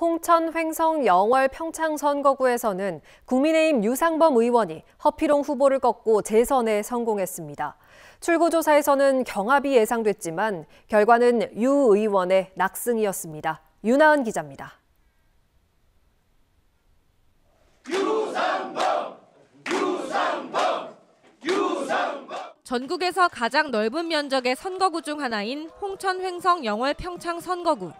홍천 횡성 영월 평창 선거구에서는 국민의힘 유상범 의원이 허피롱 후보를 꺾고 재선에 성공했습니다. 출구조사에서는 경합이 예상됐지만 결과는 유 의원의 낙승이었습니다. 윤하은 기자입니다. 전국에서 가장 넓은 면적의 선거구 중 하나인 홍천 횡성 영월 평창 선거구.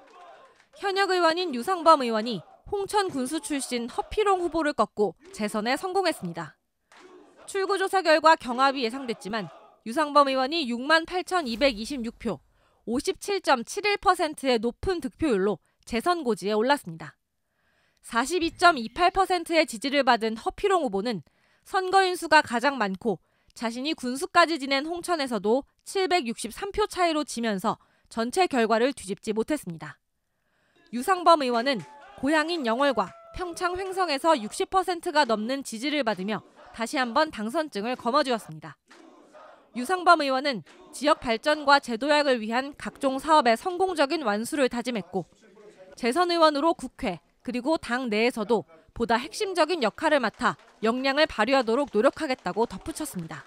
현역 의원인 유상범 의원이 홍천 군수 출신 허피롱 후보를 꺾고 재선에 성공했습니다. 출구조사 결과 경합이 예상됐지만 유상범 의원이 6만 8,226표, 57.71%의 높은 득표율로 재선 고지에 올랐습니다. 42.28%의 지지를 받은 허피롱 후보는 선거인수가 가장 많고 자신이 군수까지 지낸 홍천에서도 763표 차이로 지면서 전체 결과를 뒤집지 못했습니다. 유상범 의원은 고향인 영월과 평창 횡성에서 60%가 넘는 지지를 받으며 다시 한번 당선증을 거머쥐었습니다. 유상범 의원은 지역 발전과 제도약을 위한 각종 사업의 성공적인 완수를 다짐했고 재선 의원으로 국회 그리고 당 내에서도 보다 핵심적인 역할을 맡아 역량을 발휘하도록 노력하겠다고 덧붙였습니다.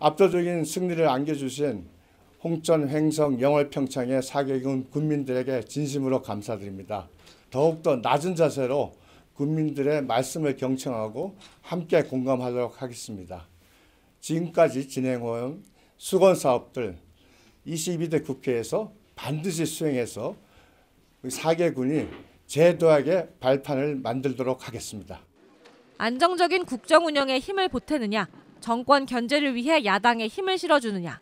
압도적인 승리를 안겨주신 홍천 횡성 영월평창의 사개군 군민들에게 진심으로 감사드립니다. 더욱더 낮은 자세로 군민들의 말씀을 경청하고 함께 공감하도록 하겠습니다. 지금까지 진행해 수건 사업들 22대 국회에서 반드시 수행해서 4개군이 제도하게 발판을 만들도록 하겠습니다. 안정적인 국정 운영에 힘을 보태느냐, 정권 견제를 위해 야당에 힘을 실어주느냐,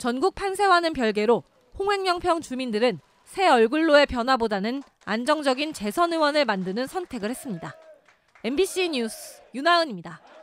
전국 판세와는 별개로 홍횡령평 주민들은 새 얼굴로의 변화보다는 안정적인 재선 의원을 만드는 선택을 했습니다. MBC 뉴스 윤하은입니다.